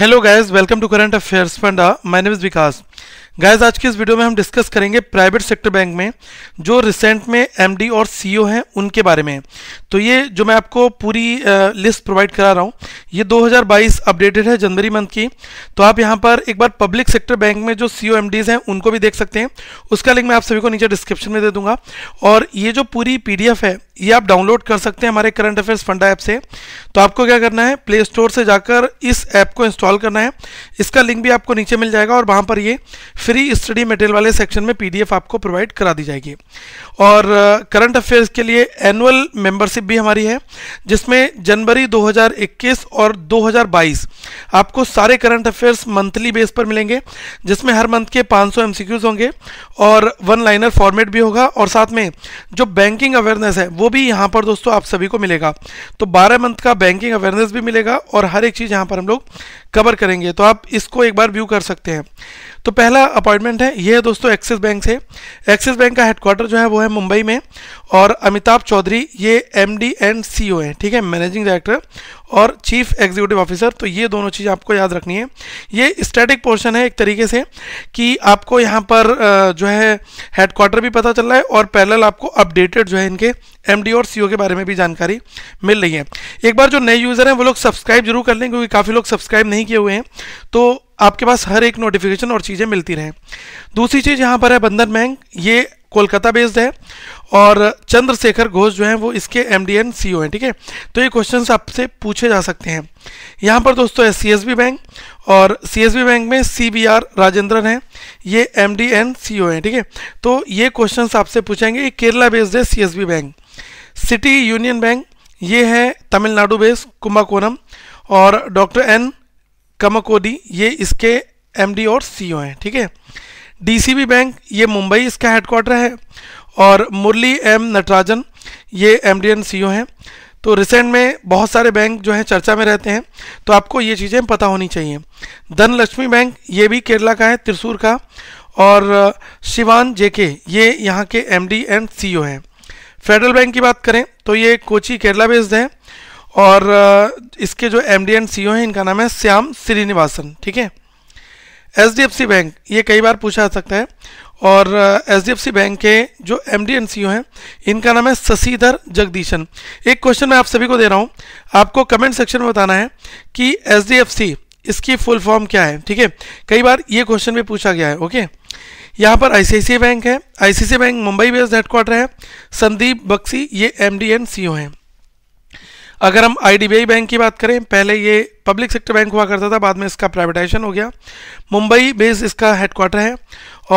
Hello guys, welcome to Current Affairs Panda. My name is Vikas. Guys आज के इस video में हम डिस्कस करेंगे प्राइवेट सेक्टर बैंक में जो रिसेंट में एमडी और सीईओ e हैं उनके बारे में तो ये जो मैं आपको पूरी लिस्ट प्रोवाइड करा रहा हूँ ये 2022 अपडेटेड है जनवरी मंथ की तो आप यहाँ पर एक बार पब्लिक सेक्टर बैंक में जो सी ओ e हैं उनको भी देख सकते हैं उसका लिंक मैं आप सभी को नीचे डिस्क्रिप्शन में दे दूंगा और ये जो पूरी पी है ये आप डाउनलोड कर सकते हैं हमारे करंट अफेयर्स फंडा ऐप से तो आपको क्या करना है प्ले स्टोर से जाकर इस ऐप को इंस्टॉल करना है इसका लिंक भी आपको नीचे मिल जाएगा और वहाँ पर ये फ्री स्टडी मटेरियल वाले सेक्शन में पीडीएफ आपको प्रोवाइड करा दी जाएगी और करंट अफेयर्स के लिए एनुअल मेंबरशिप भी हमारी है जिसमें जनवरी 2021 और 2022 आपको सारे करंट अफेयर्स मंथली बेस पर मिलेंगे जिसमें हर मंथ के 500 एमसीक्यूज होंगे और वन लाइनर फॉर्मेट भी होगा और साथ में जो बैंकिंग अवेयरनेस है वो भी यहाँ पर दोस्तों आप सभी को मिलेगा तो बारह मंथ का बैंकिंग अवेयरनेस भी मिलेगा और हर एक चीज़ यहाँ पर हम लोग कवर करेंगे तो आप इसको एक बार व्यू कर सकते हैं तो पहला अपॉइंटमेंट है ये है दोस्तों एक्सिस बैंक से एक्सिस बैंक का हेडक्वार्टर जो है वो है मुंबई में और अमिताभ चौधरी ये M D and C O हैं ठीक है मैनेजिंग डायरेक्टर और चीफ एग्जीक्यूटिव ऑफिसर तो ये दोनों चीज़ आपको याद रखनी है ये स्टैटिक पोर्शन है एक तरीके से कि आपको यहाँ पर जो है हेडक्वार्टर भी पता चल रहा है और पैरल आपको अपडेटेड जो है इनके एम और सी के बारे में भी जानकारी मिल रही है एक बार जो नए यूज़र हैं वो लोग सब्सक्राइब जरूर कर लें क्योंकि काफ़ी लोग सब्सक्राइब नहीं किए हुए हैं तो आपके पास हर एक नोटिफिकेशन और चीज़ें मिलती रहें दूसरी चीज़ यहाँ पर है बंधन बैंक ये कोलकाता बेस्ड है और चंद्रशेखर घोष जो है वो इसके M D and C O हैं ठीक है तो ये क्वेश्चन आपसे पूछे जा सकते हैं यहाँ पर दोस्तों है सी एस बी बैंक और सी एस बी बैंक में सी बी आर राजेंद्रन हैं ये M D and C O हैं ठीक है तो ये क्वेश्चन आपसे पूछेंगे ये केरला बेस्ड है C S B bank city union bank ये है तमिलनाडु बेस्ड कुंभाकोनम और डॉक्टर एन कमकोडी ये इसके एमडी और सीईओ हैं ठीक है डीसीबी बैंक ये मुंबई इसका हेडक्वार्टर है और मुरली एम नटराजन ये एम डी एन सी हैं तो रिसेंट में बहुत सारे बैंक जो हैं चर्चा में रहते हैं तो आपको ये चीज़ें पता होनी चाहिए धनलक्ष्मी बैंक ये भी केरला का है त्रिसूर का और शिवान जेके ये यहाँ के एम डी एंड सी हैं फेडरल बैंक की बात करें तो ये कोची केरला बेस्ड है और इसके जो एम डी एंड सी हैं इनका नाम है श्याम श्रीनिवासन ठीक है H D F C bank ये कई बार पूछा जा सकता है और H D F C bank के जो एम डी एंड सी हैं इनका नाम है शशिधर जगदीशन एक क्वेश्चन मैं आप सभी को दे रहा हूँ आपको कमेंट सेक्शन में बताना है कि एच डी एफ सी इसकी फुल फॉर्म क्या है ठीक है कई बार ये क्वेश्चन भी पूछा गया है ओके यहाँ पर आईसीआईसीआई बैंक है ICICI bank Mumbai based headquarter है संदीप बक्सी ये एम डी एंड ओ हैं अगर हम आई बैंक की बात करें पहले ये पब्लिक सेक्टर बैंक हुआ करता था बाद में इसका प्राइवेटाइजेशन हो गया मुंबई बेस इसका हेडक्वार्टर है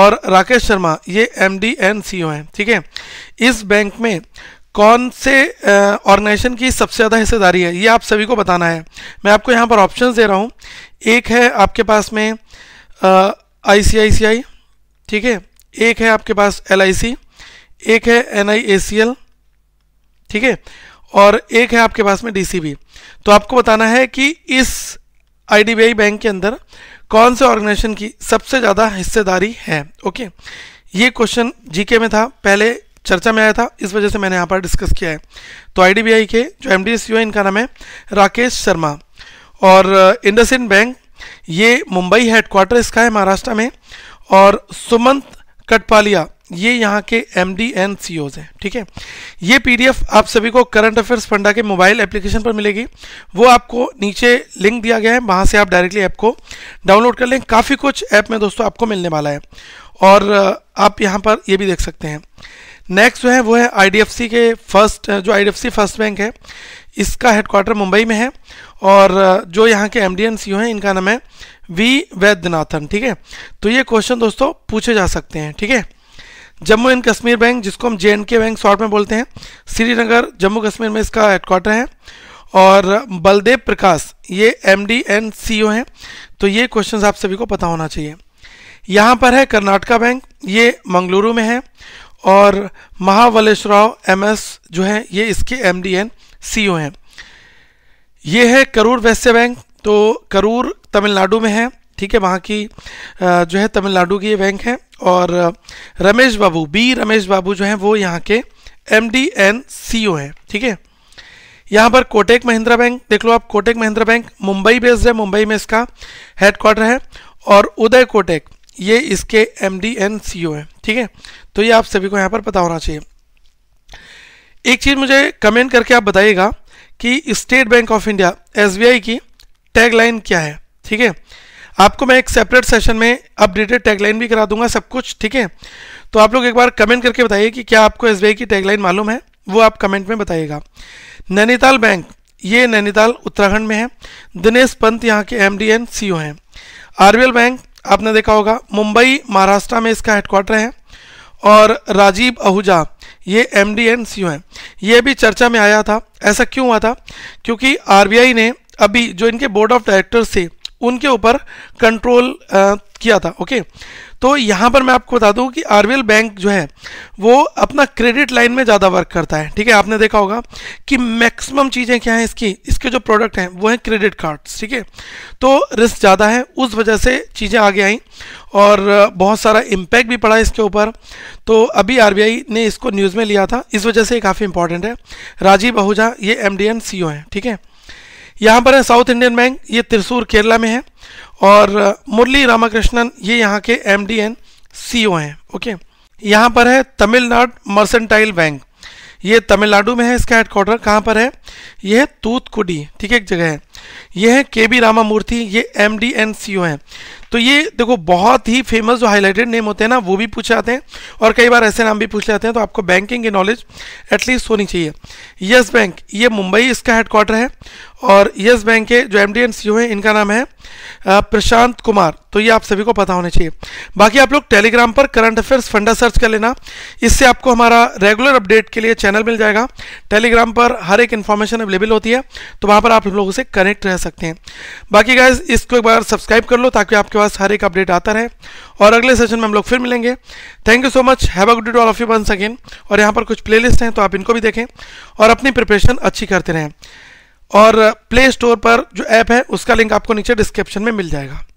और राकेश शर्मा ये M D and C O हैं ठीक है इस बैंक में कौन से ऑर्गेनाइजेशन की सबसे ज़्यादा हिस्सेदारी है ये आप सभी को बताना है मैं आपको यहाँ पर ऑप्शन दे रहा हूँ एक है आपके पास में आई ठीक है एक है आपके पास एल एक है एन ठीक है और एक है आपके पास में डीसीबी तो आपको बताना है कि इस आईडीबीआई बैंक के अंदर कौन से ऑर्गेनाइजेशन की सबसे ज़्यादा हिस्सेदारी है ओके ये क्वेश्चन जीके में था पहले चर्चा में आया था इस वजह से मैंने यहाँ पर डिस्कस किया है तो आईडीबीआई के जो एम डी है इनका नाम है राकेश शर्मा और uh, इंडसइंड बैंक ये मुंबई हेडक्वार्टर इसका है महाराष्ट्र में और सुमंत कटपालिया ये यहाँ के एम डी एन सी ओज हैं ठीक है ये पीडीएफ आप सभी को करंट अफेयर्स फंडा के मोबाइल एप्लीकेशन पर मिलेगी वो आपको नीचे लिंक दिया गया है वहाँ से आप डायरेक्टली ऐप को डाउनलोड कर लें काफ़ी कुछ ऐप में दोस्तों आपको मिलने वाला है और आप यहाँ पर ये भी देख सकते हैं नेक्स्ट जो है वो है सी के फर्स्ट जो सी फर्स्ट बैंक है इसका हेडक्वार्टर मुंबई में है और जो यहाँ के M D and C O हैं इनका नाम है वी वैद्यनाथन ठीक है तो ये क्वेश्चन दोस्तों पूछे जा सकते हैं ठीक है जम्मू एंड कश्मीर बैंक जिसको हम जे बैंक शॉर्ट में बोलते हैं श्रीनगर जम्मू कश्मीर में इसका हेडक्वार्टर है और बलदेव प्रकाश ये M D and C O हैं तो ये क्वेश्चन आप सभी को पता होना चाहिए यहाँ पर है कर्नाटका बैंक ये मंगलुरु में है और महावलेश्वराव एम एस जो है ये इसके M D and C O हैं ये है करूर वैश्य बैंक तो करूर तमिलनाडु में है ठीक है वहाँ की जो है तमिलनाडु की ये बैंक है और रमेश बाबू बी रमेश बाबू जो हैं वो यहाँ के M D and C O हैं ठीक है यहाँ पर कोटेक महिंद्रा बैंक देख लो आप कोटेक महिंद्रा बैंक मुंबई बेस्ड है मुंबई में इसका हेडक्वार्टर है और उदय कोटेक ये इसके M D and C O हैं ठीक है तो ये आप सभी को यहाँ पर पता होना चाहिए एक चीज़ मुझे कमेंट करके आप बताइएगा कि State Bank of India S की टैग लाइन क्या है ठीक है आपको मैं एक सेपरेट सेशन में अपडेटेड टैगलाइन भी करा दूंगा सब कुछ ठीक है तो आप लोग एक बार कमेंट करके बताइए कि क्या आपको एस की टैगलाइन मालूम है वो आप कमेंट में बताइएगा नैनीताल बैंक ये नैनीताल उत्तराखंड में है दिनेश पंत यहाँ के M D and C O हैं एल बैंक आपने देखा होगा मुंबई महाराष्ट्र में इसका हेडक्वार्टर है और राजीव आहूजा ये M D and C O हैं ये भी चर्चा में आया था ऐसा क्यों हुआ था क्योंकि आई ने अभी जो इनके बोर्ड ऑफ डायरेक्टर्स थे उनके ऊपर कंट्रोल किया था ओके तो यहाँ पर मैं आपको बता दूँ कि आर बैंक जो है वो अपना क्रेडिट लाइन में ज़्यादा वर्क करता है ठीक है आपने देखा होगा कि मैक्सिमम चीज़ें क्या हैं इसकी इसके जो प्रोडक्ट हैं वो हैं क्रेडिट कार्ड्स ठीक है तो रिस्क ज़्यादा है उस वजह से चीज़ें आगे आई और बहुत सारा इम्पैक्ट भी पड़ा इसके ऊपर तो अभी आर ने इसको न्यूज़ में लिया था इस वजह से काफ़ी इंपॉर्टेंट है राजीव आहूजा ये एम डी सी हैं ठीक है यहाँ पर है साउथ इंडियन बैंक ये त्रिसूर केरला में है और मुरली रामाकृष्णन ये यहाँ के M D and C O हैं ओके यहाँ पर है तमिलनाडु मर्सेंटाइल बैंक ये तमिलनाडु में है इसका हेडक्वार्टर कहाँ पर है यह है तूतकुडी ठीक है एक जगह है यह है के बी रामा मूर्ति ये M D and C O है तो ये देखो बहुत ही फेमस जो हाईलाइटेड नेम होते हैं ना वो भी पूछे जाते हैं और कई बार ऐसे नाम भी पूछ जाते हैं तो आपको बैंकिंग की नॉलेज एटलीस्ट होनी चाहिए यस बैंक ये मुंबई इसका हेडक्वार्टर है और यस बैंक के जो M D and C O है इनका नाम है प्रशांत कुमार तो ये आप सभी को पता होना चाहिए बाकी आप लोग टेलीग्राम पर करंट अफेयर्स फंडा सर्च कर लेना इससे आपको हमारा रेगुलर अपडेट के लिए चैनल मिल जाएगा टेलीग्राम पर हर एक इन्फॉर्मेशन इन्फॉर्मेशन अवेलेबल होती है तो वहाँ पर आप लोगों से कनेक्ट रह सकते हैं बाकी गाइज इसको एक बार सब्सक्राइब कर लो ताकि आपके पास हर एक अपडेट आता रहे और अगले सेशन में हम लोग फिर मिलेंगे thank you so much have a good day all of you one second और यहाँ पर कुछ प्ले हैं तो आप इनको भी देखें और अपनी प्रिपरेशन अच्छी करते रहें और प्ले स्टोर पर जो ऐप है उसका लिंक आपको नीचे डिस्क्रिप्शन में मिल जाएगा